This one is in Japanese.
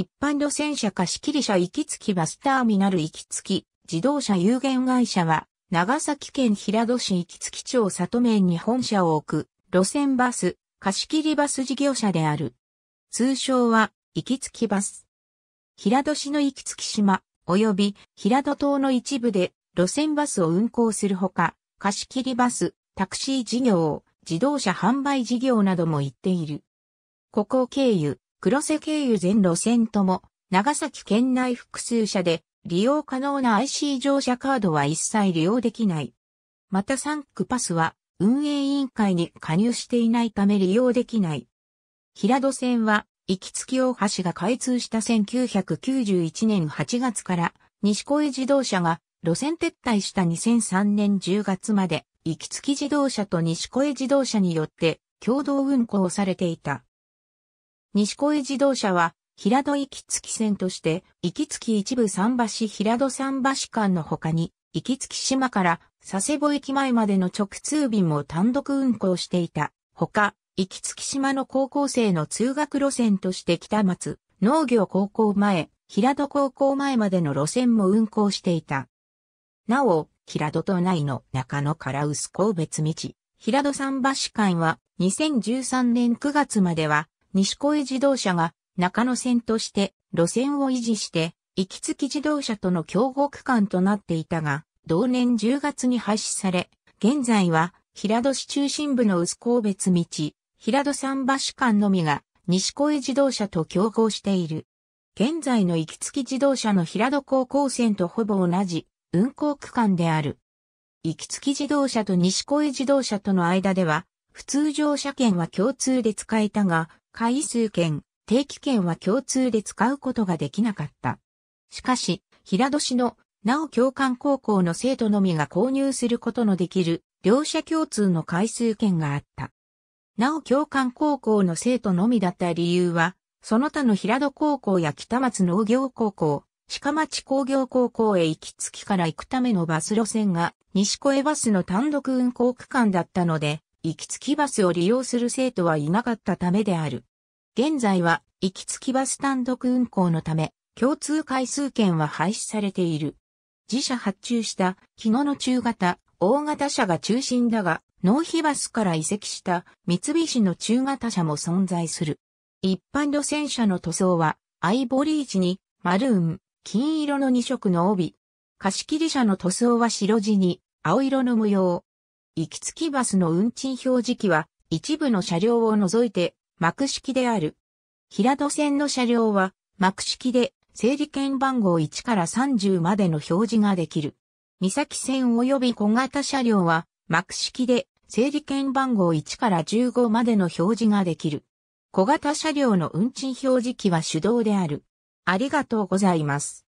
一般路線車貸切車行きつきバスターミナル行きつき、自動車有限会社は、長崎県平戸市行きつき町里面に本社を置く、路線バス、貸切バス事業者である。通称は、行きつきバス。平戸市の行きつき島、及び平戸島の一部で、路線バスを運行するほか、貸切バス、タクシー事業、自動車販売事業なども行っている。ここ経由、黒瀬経由全路線とも、長崎県内複数社で利用可能な IC 乗車カードは一切利用できない。またサンクパスは運営委員会に加入していないため利用できない。平戸線は行きつき大橋が開通した1991年8月から西小自動車が路線撤退した2003年10月まで行きつき自動車と西小江自動車によって共同運行されていた。西小江自動車は、平戸行きき線として、行きき一部桟橋平戸桟橋間の他に、行きき島から佐世保駅前までの直通便も単独運行していた。他、行きき島の高校生の通学路線として北松、農業高校前、平戸高校前までの路線も運行していた。なお、平戸都内の中野から薄神別道、平戸桟橋間は2013年9月までは西小江自動車が中野線として路線を維持して、行きつき自動車との競合区間となっていたが、同年10月に廃止され、現在は平戸市中心部の薄高別道、平戸桟橋間のみが西小江自動車と競合している。現在の行きつき自動車の平戸高校線とほぼ同じ運行区間である。行きつき自動車と西小江自動車との間では普通乗車券は共通で使えたが、回数券、定期券は共通で使うことができなかった。しかし、平戸市の、なお教官高校の生徒のみが購入することのできる、両者共通の回数券があった。なお教官高校の生徒のみだった理由は、その他の平戸高校や北松農業高校、鹿町工業高校へ行き着きから行くためのバス路線が西小江バスの単独運行区間だったので、行きつきバスを利用する生徒はいなかったためである。現在は、行きつきバス単独運行のため、共通回数券は廃止されている。自社発注した日野の中型、大型車が中心だが、納費バスから移籍した三菱の中型車も存在する。一般路線車の塗装は、アイボリー地に、マルーン、金色の2色の帯。貸切車の塗装は白地に、青色の模様。行き着きバスの運賃表示器は、一部の車両を除いて、幕式である。平戸線の車両は、幕式で、整理券番号1から30までの表示ができる。三崎線及び小型車両は、幕式で、整理券番号1から15までの表示ができる。小型車両の運賃表示器は手動である。ありがとうございます。